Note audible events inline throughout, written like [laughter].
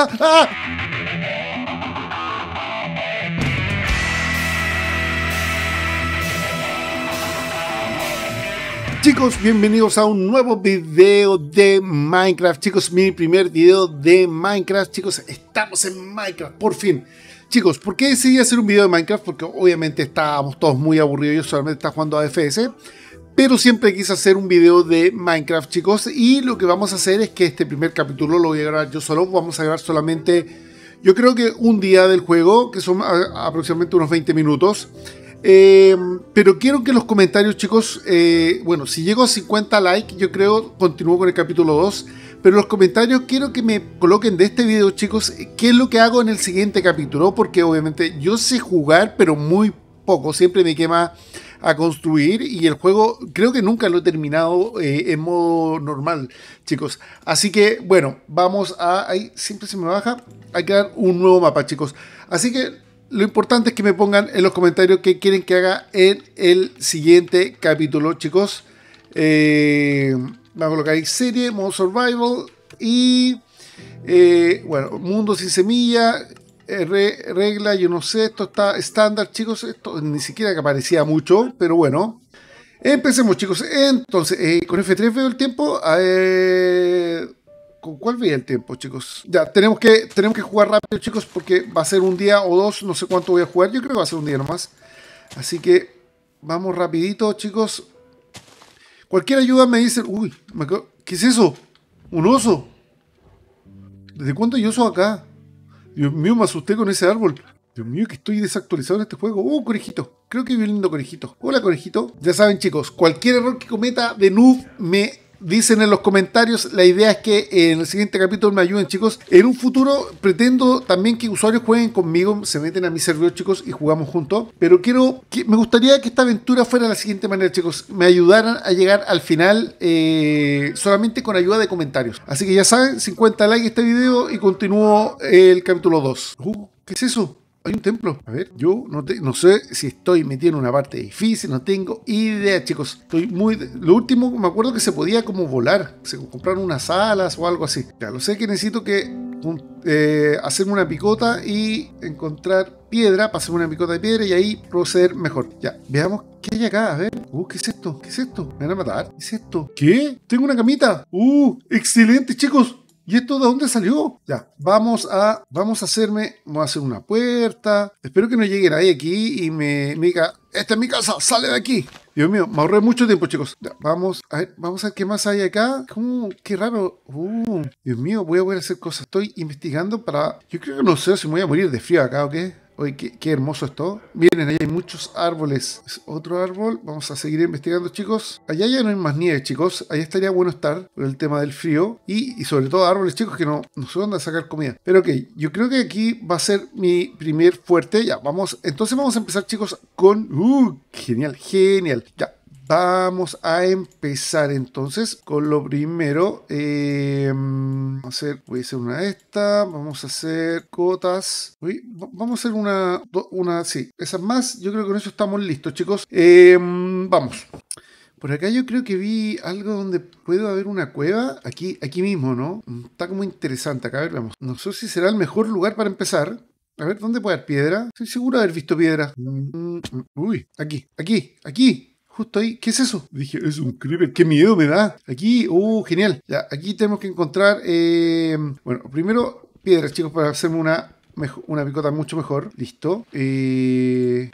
Ah. Chicos, bienvenidos a un nuevo video de Minecraft. Chicos, mi primer video de Minecraft. Chicos, estamos en Minecraft, por fin. Chicos, ¿por qué decidí hacer un video de Minecraft? Porque obviamente estábamos todos muy aburridos. Yo solamente estaba jugando a FS pero siempre quise hacer un video de Minecraft, chicos. Y lo que vamos a hacer es que este primer capítulo lo voy a grabar yo solo. Vamos a grabar solamente, yo creo que un día del juego, que son ah, aproximadamente unos 20 minutos. Eh, pero quiero que los comentarios, chicos, eh, bueno, si llego a 50 likes, yo creo, continúo con el capítulo 2. Pero los comentarios quiero que me coloquen de este video, chicos, qué es lo que hago en el siguiente capítulo. Porque obviamente yo sé jugar, pero muy poco. Siempre me quema a construir y el juego creo que nunca lo he terminado eh, en modo normal, chicos. Así que bueno, vamos a... Ahí siempre se me baja. Hay que dar un nuevo mapa, chicos. Así que lo importante es que me pongan en los comentarios que quieren que haga en el siguiente capítulo, chicos. Eh, vamos a colocar ahí serie, modo survival y... Eh, bueno, mundo sin semilla, eh, regla, yo no sé, esto está estándar, chicos, esto ni siquiera que aparecía mucho, pero bueno. Empecemos, chicos. Entonces, eh, con F3 veo el tiempo. ¿Con cuál veía el tiempo, chicos? Ya, tenemos que, tenemos que jugar rápido, chicos, porque va a ser un día o dos, no sé cuánto voy a jugar. Yo creo que va a ser un día nomás. Así que vamos rapidito, chicos. Cualquier ayuda me dice... Uy, me... ¿qué es eso? ¿Un oso? ¿Desde cuándo hay oso acá? Dios mío, me asusté con ese árbol. Dios mío, que estoy desactualizado en este juego. ¡Oh, conejito! Creo que vi lindo conejito. Hola, conejito. Ya saben, chicos, cualquier error que cometa de noob me Dicen en los comentarios, la idea es que en el siguiente capítulo me ayuden, chicos. En un futuro pretendo también que usuarios jueguen conmigo, se meten a mi servidor, chicos, y jugamos juntos. Pero quiero, me gustaría que esta aventura fuera de la siguiente manera, chicos. Me ayudaran a llegar al final eh, solamente con ayuda de comentarios. Así que ya saben, 50 likes este video y continúo el capítulo 2. Uh, ¿Qué es eso? Hay un templo. A ver, yo no, sé si estoy metido en una parte difícil, no tengo idea, chicos. Estoy muy. Lo último, me acuerdo que se podía como volar, se compraron unas alas o algo así. Ya lo sé que necesito que eh, hacerme una picota y encontrar piedra, pasarme una picota de piedra y ahí proceder mejor. Ya, veamos qué hay acá. A ver, uh, ¿qué es esto? ¿Qué es esto? ¿Me van a matar? ¿Qué es esto? ¿Qué? Tengo una camita. Uh, excelente, chicos. ¿Y esto de dónde salió? Ya, vamos a, vamos a hacerme, vamos a hacer una puerta. Espero que no llegue nadie aquí y me, diga, esta es mi casa, sale de aquí. Dios mío, me ahorré mucho tiempo, chicos. vamos, a ver, vamos a ver qué más hay acá. ¿Cómo? Qué raro. Uh, Dios mío, voy a poder hacer cosas. Estoy investigando para... Yo creo que no sé si me voy a morir de frío acá o qué. ¡Uy, qué, hermoso esto! Miren, ahí hay muchos árboles. Es otro árbol. Vamos a seguir investigando, chicos. Allá ya no hay más nieve, chicos. Allá estaría bueno estar por el tema del frío. Y, sobre todo árboles, chicos, que no, nos van a sacar comida. Pero ok, yo creo que aquí va a ser mi primer fuerte. Ya, vamos. Entonces vamos a empezar, chicos, con... ¡Uh! Genial, genial. Ya, Vamos a empezar entonces con lo primero. Eh, hacer, voy a hacer una de estas. Vamos a hacer cotas. Uy, vamos a hacer una, una, sí, esas más. Yo creo que con eso estamos listos, chicos. Eh, vamos. Por acá yo creo que vi algo donde puedo haber una cueva. Aquí, aquí mismo, ¿no? Está como interesante. Acá a ver, vamos. No sé si será el mejor lugar para empezar. A ver, ¿dónde puede haber piedra? Estoy seguro de haber visto piedra. Mm, mm, mm, uy, aquí, aquí, aquí justo ahí, ¿qué es eso? Dije, es un creeper, qué miedo me da. Aquí, uh, genial. Ya, aquí tenemos que encontrar, bueno, primero piedras, chicos, para hacerme una una picota mucho mejor. Listo. Soy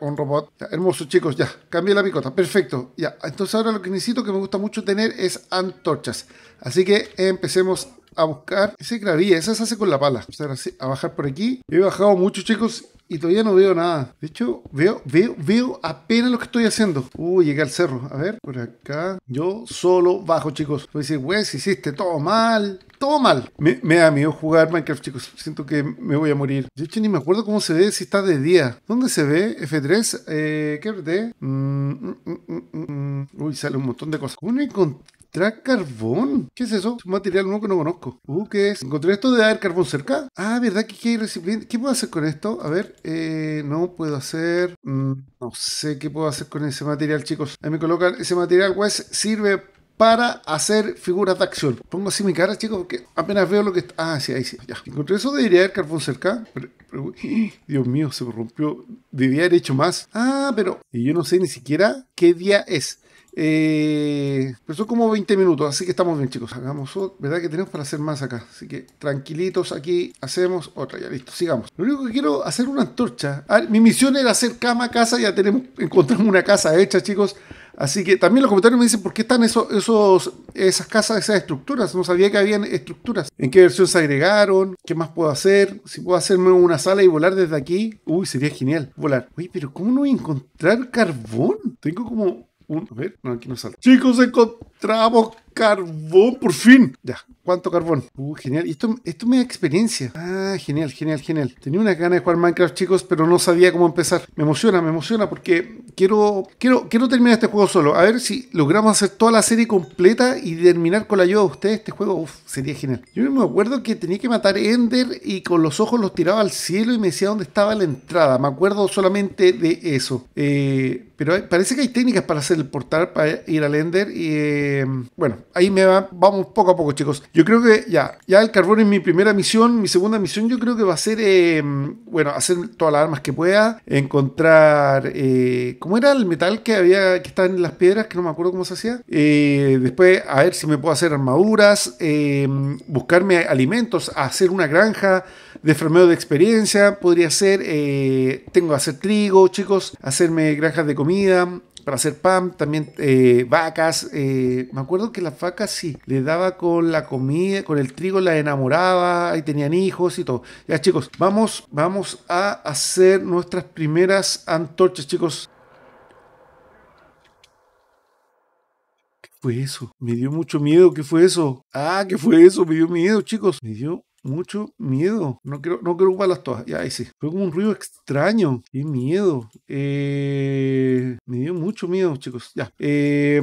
un robot. Ya, hermoso, chicos. Ya, cambié la picota. Perfecto. Ya, entonces ahora lo que necesito que me gusta mucho tener es antorchas. Así que empecemos a buscar ese gravilla. esa se hace con la pala. O sea, a bajar por aquí. He bajado mucho, chicos, y todavía no veo nada. De hecho, veo, veo, veo apenas lo que estoy haciendo. Uy, llegué al cerro. A ver, por acá. Yo solo bajo, chicos. Voy a decir, güey, si hiciste todo mal. Todo mal. Me, da miedo jugar Minecraft, chicos. Siento que me voy a morir. De hecho, ni me acuerdo cómo se ve si está de día. ¿Dónde se ve? F3. Eh, ¿Qué verde mm, mm, mm, uy, sale un montón de cosas. Uno encontré? Extraer carbón. ¿Qué es eso? Es un material nuevo que no conozco. Uh, ¿qué es? Encontré esto de haber carbón cerca. Ah, ¿verdad que hay recipiente? ¿Qué puedo hacer con esto? A ver, eh, no puedo hacer... Mm, no sé qué puedo hacer con ese material, chicos. Ahí me colocan ese material, pues sirve para hacer figuras de acción. Pongo así mi cara, chicos, porque apenas veo lo que está. Ah, sí, ahí sí. Ya. Encontré eso de haber carbón cerca. Dios mío, se me rompió. Debía haber hecho más. Ah, pero. Y yo no sé ni siquiera qué día es. Eh, pero son como 20 minutos, así que estamos bien, chicos. Hagamos otra. Oh, ¿Verdad que tenemos para hacer más acá? Así que tranquilitos aquí, hacemos otra, ya listo, sigamos. Lo único que quiero hacer una antorcha. mi misión era hacer cama, casa, ya tenemos, encontramos una casa hecha, chicos. Así que también los comentarios me dicen por qué están esos, esos, esas casas, esas estructuras. No sabía que habían estructuras. ¿En qué versión se agregaron? ¿Qué más puedo hacer? Si puedo hacerme una sala y volar desde aquí. Uy, sería genial volar. Uy, pero ¿cómo no voy a encontrar carbón? Tengo como un, a ver, no, aquí no sale. Chicos, encontramos carbón, por fin. Ya, ¿cuánto carbón? Uh, genial. Esto, esto me da experiencia. Ah, genial, genial, genial. Tenía una gana de jugar Minecraft, chicos, pero no sabía cómo empezar. Me emociona, me emociona porque quiero, quiero, quiero terminar este juego solo. A ver si logramos hacer toda la serie completa y terminar con la ayuda de ustedes este juego. Uf, sería genial. Yo me acuerdo que tenía que matar Ender y con los ojos los tiraba al cielo y me decía dónde estaba la entrada. Me acuerdo solamente de eso. Eh pero eh, parece que hay técnicas para hacer el portal, para ir al Ender. Y eh, bueno, ahí me va, vamos poco a poco, chicos. Yo creo que ya, ya el carbón es mi primera misión. Mi segunda misión yo creo que va a ser, eh, bueno, hacer todas las armas que pueda. Encontrar, ¿cómo era el metal que había, que estaba en las piedras? Que no me acuerdo cómo se hacía. después, a ver si me puedo hacer armaduras, buscarme alimentos, hacer una granja de de experiencia, podría ser, eh, tengo que hacer trigo, chicos, hacerme granjas de comida, para hacer pan, también eh, vacas. Eh, me acuerdo que las vacas sí, le daba con la comida, con el trigo, la enamoraba y tenían hijos y todo. Ya chicos, vamos, vamos a hacer nuestras primeras antorchas, chicos. ¿Qué fue eso? Me dio mucho miedo, ¿qué fue eso? Ah, ¿qué fue eso? Me dio miedo, chicos. Me dio mucho miedo. No quiero, no quiero ocuparlas todas. Ya, ahí sí. Fue como un ruido extraño. Qué miedo. Eh, me dio mucho miedo, chicos. Ya. Eh,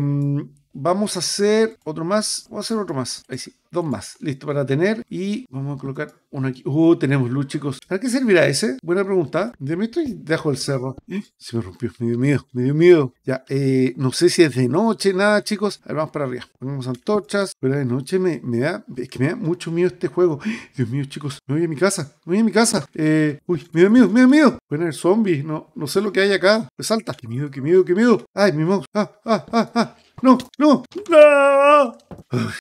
Vamos a hacer otro más. Vamos a hacer otro más. Ahí sí. Dos más. Listo para tener. Y vamos a colocar uno aquí. Uh, tenemos luz, chicos. ¿Para qué servirá ese? Buena pregunta. De mí estoy dejo el cerro. Se me rompió. Me dio miedo. Me dio miedo. Ya. Eh, no sé si es de noche. Nada, chicos. A vamos para arriba. Ponemos antorchas. Pero de noche me, da... Es que me da mucho miedo este juego. Dios mío, chicos. Me voy a mi casa. Me voy a mi casa. Eh, uy, me dio miedo. Me da miedo. Bueno, el zombies. No, no sé lo que hay acá. salta. Qué miedo, qué miedo, qué miedo. Ay, mi mouse. ¡Ah, ah, ah, no, no, no.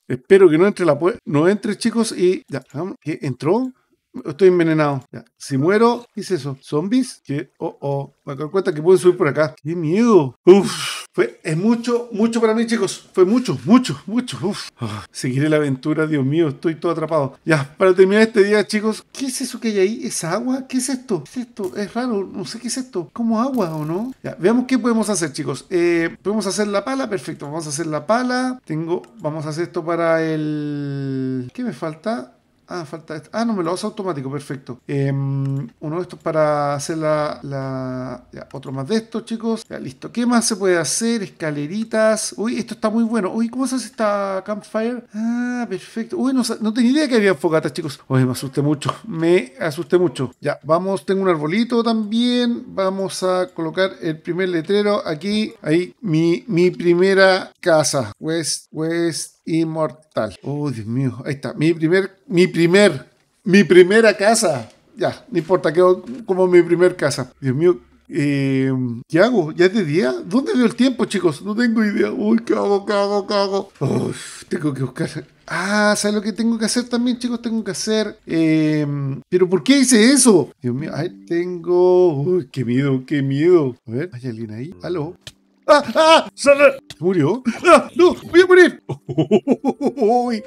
Espero que no entre la puerta. No entre, chicos, y. Ya, ¿Entró? Estoy envenenado. Si muero, ¿qué es eso? ¿Zombies? que Oh, oh. Me doy cuenta que puedo subir por acá. ¡Qué miedo! Uf. Fue, es mucho, mucho para mí, chicos. Fue mucho, mucho, mucho. Uf. Ah, seguiré la aventura, Dios mío, estoy todo atrapado. Ya, para terminar este día, chicos, ¿qué es eso que hay ahí? ¿Es agua? ¿Qué es esto? ¿Qué es esto? Es raro, no sé qué es esto. ¿Como agua o no? Ya, veamos qué podemos hacer, chicos. Eh, podemos hacer la pala, perfecto. Vamos a hacer la pala. Tengo, vamos a hacer esto para el. ¿Qué me falta? Ah, falta esto. Ah, no, me lo hace automático, perfecto. Em, uno de estos para hacer la... Ya, otro más de estos, chicos. Ya, listo. ¿Qué más se puede hacer? Escaleritas. Uy, esto está muy bueno. Uy, ¿cómo se hace esta campfire? Ah, perfecto. Uy, no, no tenía idea que había fogatas, chicos. Uy, me asusté mucho. Me asusté mucho. Ya, vamos. Tengo un arbolito también. Vamos a colocar el primer letrero aquí. Ahí, mi, mi primera casa. West, West Inmortal. Oh, Dios mío. Ahí está. Mi primer, mi primer, mi primera casa. Ya, no importa, que como mi primer casa. Dios mío, eh, ¿Qué hago? ¿Ya es de día? ¿Dónde veo el tiempo, chicos? No tengo idea. Uy, ¿qué hago? ¿Qué hago? ¿Qué hago? Uf, tengo que buscar. Ah, ¿sabes lo que tengo que hacer también, chicos? Tengo que hacer. Em, ¿Pero por qué hice eso? Dios mío, ay, tengo. Uy, qué miedo, qué miedo. A ver, ¿hay alguien ahí? ¿Aló? ¡Ah! ah ¿Murió? Ah, ¡No! ¡Voy a morir! ¡Uy!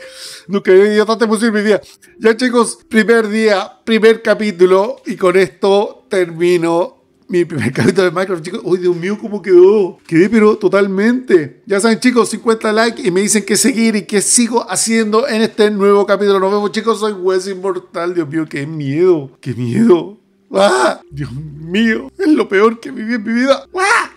no mi Ya chicos, primer día, primer capítulo. Y con esto termino mi primer [laughs] capítulo de Minecraft, chicos. ¡Uy, Dios mío, cómo quedó! Quedé pero totalmente. Ya saben, chicos, 50 likes y me dicen que seguir y que sigo haciendo en este nuevo capítulo. Nos vemos, chicos. Soy Wes Inmortal. Dios mío, qué miedo. ¡Qué miedo! ¡Ah! ¡Dios mío! Es lo peor que viví en mi vida. ¡Ah!